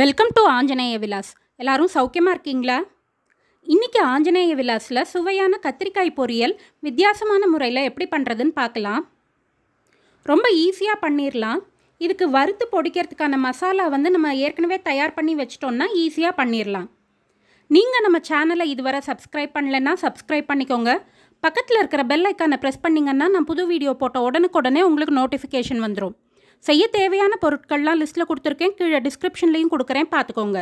welcome to Anjaneya Vilas எல்லாரும் சௌக்கியமாக இருக்கீங்களா இன்றைக்கி ஆஞ்சநேய விலாஸில் சுவையான கத்திரிக்காய் பொரியல் வித்தியாசமான முறையில் எப்படி பண்ணுறதுன்னு பார்க்கலாம் ரொம்ப ஈஸியாக பண்ணிடலாம் இதுக்கு வறுத்து பொடிக்கிறதுக்கான மசாலா வந்து நம்ம ஏற்கனவே தயார் பண்ணி வச்சிட்டோம்னா ஈஸியாக பண்ணிடலாம் நீங்கள் நம்ம சேனலை இதுவரை சப்ஸ்கிரைப் பண்ணலைன்னா சப்ஸ்கிரைப் பண்ணிக்கோங்க பக்கத்தில் இருக்கிற பெல் ஐக்கானை ப்ரெஸ் பண்ணிங்கன்னா நான் புது வீடியோ போட்ட உடனுக்குடனே உங்களுக்கு நோட்டிஃபிகேஷன் வந்துடும் செய்ய தேவையான பொருட்கள்லாம் லிஸ்ட்டில் கொடுத்துருக்கேன் கீழே டிஸ்கிரிப்ஷன்லேயும் கொடுக்குறேன் பார்த்துக்கோங்க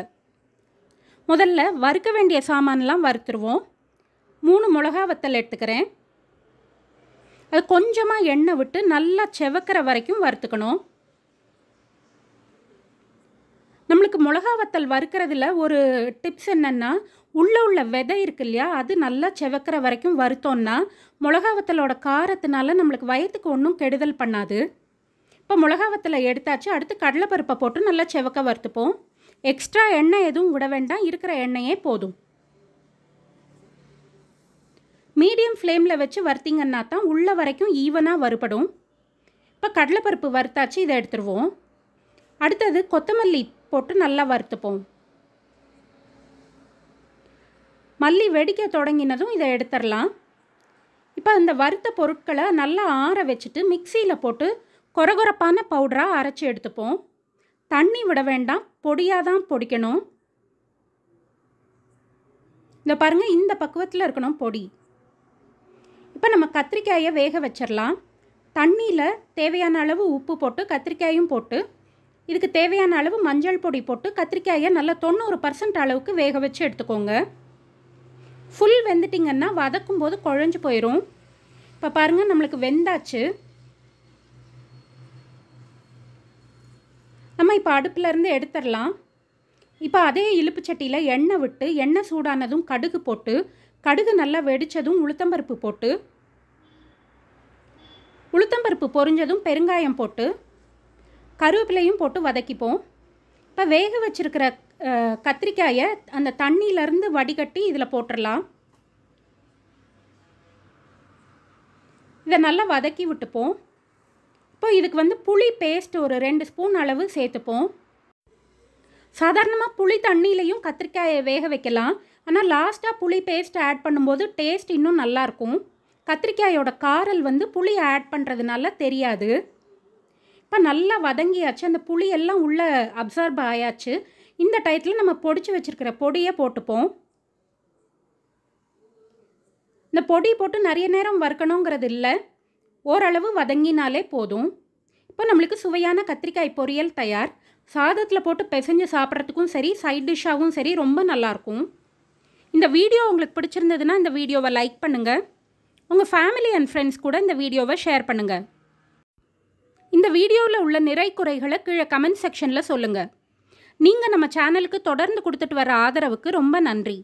முதல்ல வறுக்க வேண்டிய சாமான்லாம் வறுத்துருவோம் மூணு மிளகா வத்தல் எடுத்துக்கிறேன் அது கொஞ்சமாக எண்ணெய் விட்டு நல்லா செவக்கிற வரைக்கும் வறுத்துக்கணும் நம்மளுக்கு மிளகா வத்தல் வறுக்கிறதுல ஒரு டிப்ஸ் என்னென்னா உள்ளே உள்ள விதை இருக்கு இல்லையா அது நல்லா செவக்கிற வரைக்கும் வறுத்தோம்னா மிளகா வத்தலோட காரத்தினால நம்மளுக்கு வயத்துக்கு ஒன்றும் கெடுதல் பண்ணாது இப்போ மிளகா எடுத்தாச்சு அடுத்து கடலைப்பருப்பை போட்டு நல்லா செவக்க வறுத்துப்போம் எக்ஸ்ட்ரா எண்ணெய் எதுவும் விட வேண்டாம் இருக்கிற எண்ணெயே போதும் மீடியம் ஃப்ளேமில் வச்சு வறுத்திங்கன்னா தான் உள்ள வரைக்கும் ஈவனாக வறுபடும் இப்போ கடலைப்பருப்பு வறுத்தாச்சு இதை எடுத்துருவோம் அடுத்தது கொத்தமல்லி போட்டு நல்லா வறுத்துப்போம் மல்லி வெடிக்க தொடங்கினதும் இதை எடுத்துடலாம் இப்போ இந்த வறுத்த பொருட்களை நல்லா ஆற வச்சுட்டு மிக்சியில் போட்டு கொரகொரப்பான பவுடராக அரைச்சி எடுத்துப்போம் தண்ணி விட வேண்டாம் பொடியாக தான் பொடிக்கணும் இந்த பாருங்கள் இந்த பக்குவத்தில் இருக்கணும் பொடி இப்போ நம்ம கத்திரிக்காயை வேக வச்சிடலாம் தண்ணியில் தேவையான அளவு உப்பு போட்டு கத்திரிக்காயும் போட்டு இதுக்கு தேவையான அளவு மஞ்சள் பொடி போட்டு கத்திரிக்காயை நல்லா தொண்ணூறு பர்சன்ட் அளவுக்கு வேக வச்சு எடுத்துக்கோங்க ஃபுல் வெந்துட்டிங்கன்னா வதக்கும் போது குழஞ்சி போயிடும் இப்போ பாருங்கள் நம்மளுக்கு வெந்தாச்சு நம்ம இப்போ இருந்து எடுத்துடலாம் இப்போ அதே இழுப்பு சட்டியில் எண்ணெய் விட்டு எண்ணெய் சூடானதும் கடுகு போட்டு கடுகு நல்லா வெடித்ததும் உளுத்தம்பருப்பு போட்டு உளுத்தம்பருப்பு பொறிஞ்சதும் பெருங்காயம் போட்டு கருவேப்பிலையும் போட்டு வதக்கிப்போம் இப்போ வேக வச்சுருக்கிற கத்திரிக்காயை அந்த தண்ணியிலேருந்து வடிகட்டி இதில் போட்டுடலாம் இதை நல்லா வதக்கி விட்டுப்போம் இப்போ இதுக்கு வந்து புளி பேஸ்ட் ஒரு ரெண்டு ஸ்பூன் அளவு சேர்த்துப்போம் சாதாரணமாக புளி தண்ணியிலையும் கத்திரிக்காயை வேக வைக்கலாம் ஆனால் லாஸ்ட்டாக புளி பேஸ்ட் ஆட் பண்ணும்போது டேஸ்ட் இன்னும் நல்லாயிருக்கும் கத்திரிக்காயோட காரல் வந்து புளி ஆட் பண்ணுறதுனால தெரியாது இப்போ நல்லா வதங்கியாச்சு அந்த புளியெல்லாம் உள்ளே அப்சர்ப் ஆயாச்சு இந்த டயத்தில் நம்ம பொடிச்சு வச்சுருக்கிற பொடியை போட்டுப்போம் இந்த பொடி போட்டு நிறைய நேரம் வறுக்கணுங்கிறது இல்லை ஓரளவு வதங்கினாலே போதும் இப்போ நம்மளுக்கு சுவையான கத்திரிக்காய் பொரியல் தயார் சாதத்தில் போட்டு பெசஞ்சு சாப்பிட்றதுக்கும் சரி சைட் டிஷ்ஷாகவும் சரி ரொம்ப நல்லாயிருக்கும் இந்த வீடியோ உங்களுக்கு பிடிச்சிருந்ததுன்னா இந்த வீடியோவை லைக் பண்ணுங்கள் உங்கள் ஃபேமிலி அண்ட் ஃப்ரெண்ட்ஸ் கூட இந்த வீடியோவை ஷேர் பண்ணுங்கள் இந்த வீடியோவில் உள்ள நிறை குறைகளை கீழே கமெண்ட் செக்ஷனில் சொல்லுங்கள் நீங்கள் நம்ம சேனலுக்கு தொடர்ந்து கொடுத்துட்டு வர ஆதரவுக்கு ரொம்ப நன்றி